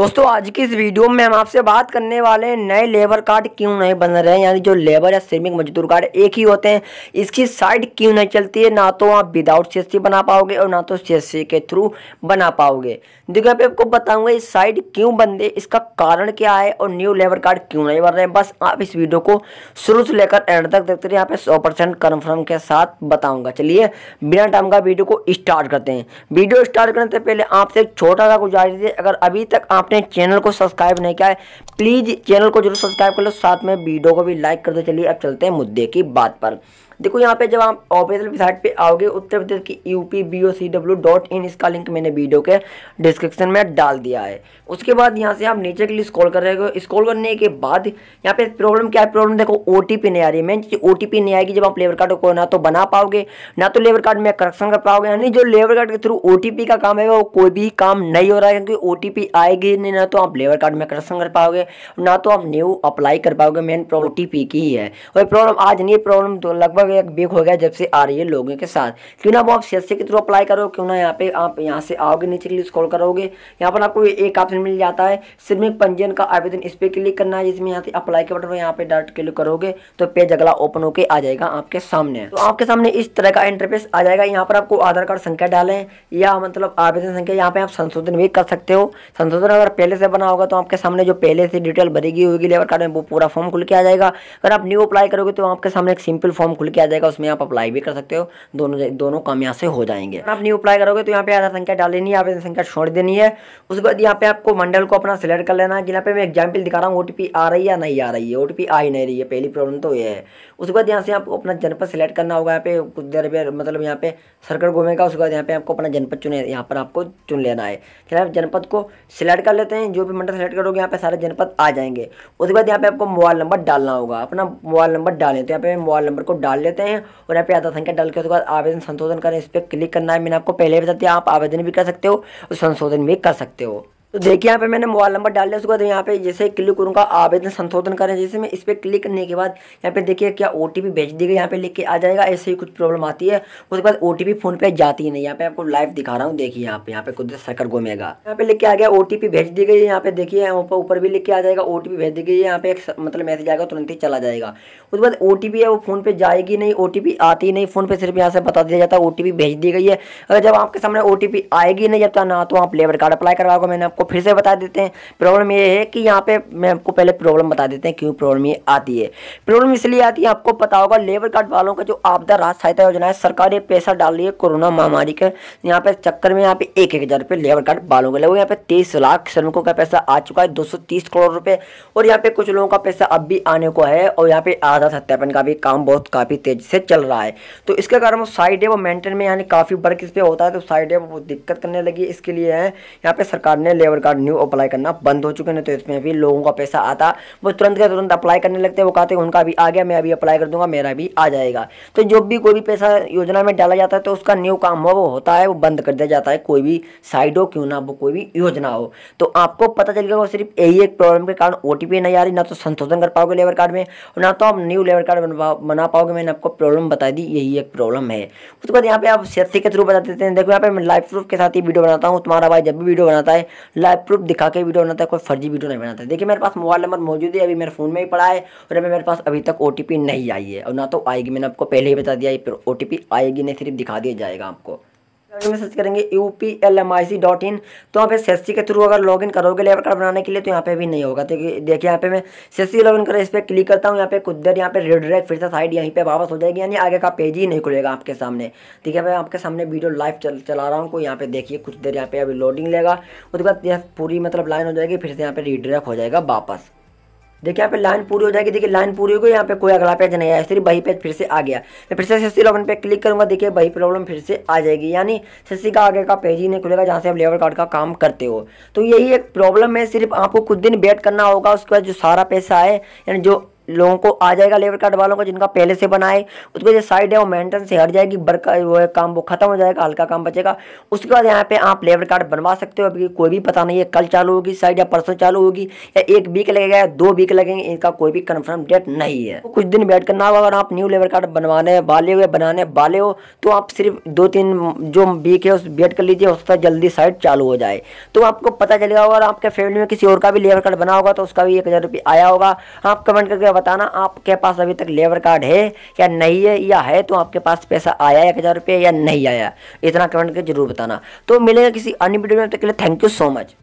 दोस्तों आज की इस वीडियो में हम आपसे बात करने वाले हैं नए लेबर कार्ड क्यों नहीं बन रहे हैं यानी जो लेबर या श्रमिक मजदूर कार्ड एक ही होते हैं इसकी साइड क्यों नहीं चलती है ना तो आप विदाउट सी बना पाओगे और ना तो सी के थ्रू बना पाओगे देखिए यहाँ आपको बताऊंगा इस साइड क्यों बन दे इसका कारण क्या है और न्यू लेबर कार्ड क्यों नहीं बन रहे हैं बस आप इस वीडियो को शुरू से लेकर एंड तक देखते रहे यहाँ पे सौ परसेंट के साथ बताऊँगा चलिए बिना टाइम का वीडियो को स्टार्ट करते हैं वीडियो स्टार्ट करने से पहले आपसे एक छोटा सा गुजारिश है अगर अभी तक आप आपने चैनल को सब्सक्राइब नहीं किया है प्लीज़ चैनल को जरूर सब्सक्राइब कर लो साथ में वीडियो को भी लाइक कर दो चलिए अब चलते हैं मुद्दे की बात पर देखो यहाँ पे जब आप ऑफिशियल वेबसाइट पे आओगे उत्तर प्रदेश की U P B O C W dot in इसका लिंक मैंने वीडियो के डिस्क्रिप्शन में डाल दिया है उसके बाद यहाँ से आप नीचे के लिए स्कॉल कर रहे हो स्कॉल करने के बाद यहाँ पे प्रॉब्लम क्या है प्रॉब्लम देखो ओ टी पी नहीं आ रही है मेन चीज़ ओ टी पी नहीं आएगी जब आप लेबर कार्ड को ना तो बना पाओगे ना तो लेबर कार्ड में करेक्शन कर पाओगे यानी जो लेबर कार्ड के थ्रू ओ टी पी का काम है वो कोई भी काम नहीं हो रहा है क्योंकि ओ टी पी आएगी नहीं ना तो आप लेबर कार्ड में करेक्शन कर पाओगे ना तो आप न्यू अप्लाई कर पाओगे main problem O T P की ही है और प्रॉब्लम आज नहीं प्रॉब्लम तो लगभग आगे एक वीक हो गया जब से आ रही है लोगों के साथ क्यों ना वो आप सी के थ्रू अप्लाई करो क्यों ना यहाँ पे आप यहाँ से आओगे नीचे के लिए स्कॉल करोगे यहाँ पर आपको एक ऑप्शन मिल जाता है सिर्फ एक पंजीयन का आवेदन इस पर क्लिक करना है जिसमें यहाँ से अप्लाई के बटन यहाँ पे डायरेक्ट क्लिक करोगे तो पेज अगला ओपन होकर आ जाएगा आपके सामने तो आपके सामने इस तरह का इंटरफेस आ जाएगा यहाँ पर आपको आधार कार्ड संख्या डालें या मतलब आवेदन संख्या यहाँ पे आप संशोधन भी कर सकते हो संशोधन अगर पहले से बना होगा तो आपके सामने जो पहले से डिटेल भरेगी होगी लेबर कार्ड में वो पूरा फॉर्म खुल के आ जाएगा अगर आप न्यू अप्लाई करोगे तो आपके सामने एक सिंपल फॉर्म खुल के किया जाएगा उसमें आप अप्लाई भी कर सकते हो दोनों दोनों काम यहाँ से हो जाएंगे आप न्यू अप्लाई करोगे तो यहाँ पे आधार संख्या डाल देनी है आधार संख्या छोड़ देनी है उसके बाद यहाँ पे आपको मंडल को अपना सिलेक्ट कर लेना है यहाँ पे मैं एग्जाम्पल दिखा रहा हूँ ओ आ रही है या नहीं आ रही है ओ आ ही नहीं रही है पहली प्रॉब्लम तो ये है उसके बाद यहाँ से आपको अपना जनपद सिलेक्ट करना होगा यहाँ पे कुछ देर मतलब यहाँ पे सर्कल घूमेगा उसके बाद यहाँ पे आपको अपना जनपद चुने यहाँ पर आपको चुन लेना है फिर आप जनपद को सिलेक्ट कर लेते हैं जो भी मंडल सेलेक्ट करोगे यहाँ पे सारे जनपद आ जाएंगे उसके बाद यहाँ पे आपको मोबाइल नंबर डालना होगा अपना मोबाइल नंबर डालें तो यहाँ पे मोबाइल नंबर को डाल देते हैं और यहाँ पे आधार संख्या डाल के उसके बाद आवेदन संशोधन करें इस पर क्लिक करना है मैंने आपको पहले बता दिया आप आवेदन भी कर सकते हो और संशोधन भी कर सकते हो तो देखिए यहाँ पे मैंने मोबाइल नंबर डाल लिया उसके बाद यहाँ पे जैसे क्लिक करूँगा आवेदन संशोधन करें जैसे मैं इस पर क्लिक करने के बाद यहाँ पे देखिए क्या ओ टी पी भेज दी गई यहाँ पे लिख के आ जाएगा ऐसे ही कुछ प्रॉब्लम आती है उसके बाद ओ टी पी फोन पे जाती ही नहीं यहाँ पे आपको लाइव दिखा रहा हूँ देखिए यहाँ पे यहाँ पे कुछ सरकार घूमेगा यहाँ पे लिख के आ गया ओ टी पी भेज दी गई यहाँ पे देखिए यहाँ पर ऊपर भी लिख के आ जाएगा ओ टी पी भेज दी गई यहाँ पे एक मतलब मैसेज आएगा तुरंत ही चला जाएगा उसके बाद ओ टी पी है वो फोन पे जाएगी नहीं ओ टी पी आती ही नहीं फोन पे सिर्फ यहाँ से बता दिया जाता है ओ टी पी भेज दी गई है अगर जब आपके सामने ओ टी पी आएगी नहीं जब तक ना तो आप लेबर कार्ड अप्लाई करवाओगे मैंने आपको आपको फिर से बता देते हैं प्रॉब्लम ये है कि यहाँ पे मैं आपको पहले प्रॉब्लम बता देते हैं क्यों प्रॉब्लम ये आती है प्रॉब्लम इसलिए आती है आपको पता होगा लेबर कार्ड वालों का जो आपदा राहत सहायता योजना है सरकार ये पैसा डाल रही है कोरोना महामारी के यहाँ पे चक्कर में यहाँ पे एक एक हज़ार लेबर कार्ड वालों के लगभग यहाँ पे तेईस लाख श्रमिकों का पैसा आ चुका है दो करोड़ रुपये और यहाँ पे कुछ लोगों का पैसा अब भी आने को है और यहाँ पे आधा सत्यापन का भी काम बहुत काफ़ी तेज़ी से चल रहा है तो इसके कारण वो साइड है वो मेंटेन में यानी काफ़ी वर्क इस पर होता है तो साइड है वो दिक्कत करने लगी इसके लिए है यहाँ पे सरकार ने labour labour card new apply करना बंद हो चुके हैं तो इसमें भी लोगों का पैसा आता वो तुरंत का तुरंत अप्लाई करने लगते हैं वो कहते हैं उनका भी आ गया मैं अभी अप्लाई कर दूंगा मेरा भी आ जाएगा तो जो भी कोई भी पैसा योजना में डाला जाता है तो उसका न्यू काम हो वो होता है वो बंद कर दिया जाता है कोई भी साइड हो क्यों ना वो कोई भी योजना हो तो आपको पता चल गया वो सिर्फ यही एक प्रॉब्लम के कारण ओ नहीं आ रही ना तो संशोधन कर पाओगे लेबर कार्ड में और ना तो आप न्यू लेबर कार्ड बना पाओगे मैंने आपको प्रॉब्लम बता दी यही एक प्रॉब्लम है उसके बाद यहाँ पे आप सेफ्टी के थ्रू बता देते हैं देखो यहाँ पे मैं लाइव प्रूफ के साथ ही वीडियो बनाता हूँ तुम्हारा भाई जब भी वीडियो बनाता है लाइव प्रूफ दिखा के वीडियो बनाता है कोई फर्जी वीडियो नहीं बनाता देखिए मेरे पास मोबाइल नंबर मौजूद है अभी मेरे फ़ोन में ही पड़ा है और अभी मेरे पास अभी तक ओ नहीं आई है और ना तो आएगी मैंने आपको पहले ही बता दिया ओ आएगी नहीं सिर्फ दिखा दिया जाएगा आपको में सर्च करेंगे U P L M I C dot in तो यहाँ पे सेस्सी के थ्रू अगर लॉगिन करोगे लेबर कार्ड बनाने के लिए तो यहाँ पे भी नहीं होगा तो देखिए यहाँ पे मैं सेस्सी लॉगिन करें इस पर क्लिक करता हूँ यहाँ पे कुछ देर यहाँ पे रेडायरेक्ट फिर से साइड यहीं पे वापस हो जाएगी यानी आगे का पेज ही नहीं खुलेगा आपके सामने ठीक है मैं आपके सामने वीडियो लाइव चल, चला रहा हूँ को यहाँ पे देखिए कुछ देर यहाँ पे अभी लोडिंग लेगा उसके बाद पूरी मतलब लाइन हो जाएगी फिर से यहाँ पे रिड्रैक हो जाएगा वापस देखिए यहाँ पे लाइन पूरी हो जाएगी देखिए लाइन पूरी हो गई यहाँ पे कोई अगला पेज नहीं आया सिर्फ वही पेज फिर से आ गया मैं फिर से सेसी लॉगिन पे क्लिक करूंगा देखिए वही प्रॉब्लम फिर से आ जाएगी यानी सेसी का आगे का पेज ही नहीं खुलेगा जहाँ से आप लेबर कार्ड का काम करते हो तो यही एक प्रॉब्लम है सिर्फ आपको कुछ दिन वेट करना होगा उसके बाद जो सारा पैसा है यानी जो लोगों को आ जाएगा लेबर कार्ड वालों को जिनका पहले से बनाए उसके जो साइड है वो मेंटेन से हट जाएगी वर्क वो है काम वो खत्म हो जाएगा हल्का काम बचेगा उसके बाद यहाँ पे आप लेबर कार्ड बनवा सकते हो अभी कोई भी पता नहीं है कल चालू होगी साइड या परसों चालू होगी या एक वीक लगेगा या दो वीक लगेंगे इनका कोई भी कन्फर्म डेट नहीं है कुछ दिन वेट करना होगा अगर आप न्यू लेबर कार्ड बनवाने वाले हो या बनाने वाले हो तो आप सिर्फ दो तीन जो वीक है उस वेट कर लीजिए उसका जल्दी साइड चालू हो जाए तो आपको पता चलेगा अगर आपके फैमिली में किसी और का भी लेबर कार्ड बना होगा तो उसका भी एक हज़ार रुपये आया होगा आप कमेंट करके बताना आपके पास अभी तक लेबर कार्ड है या नहीं है या है तो आपके पास पैसा आया एक हज़ार रुपये या नहीं आया इतना कमेंट करके जरूर बताना तो मिलेगा किसी अन्य वीडियो में तक के लिए थैंक यू सो मच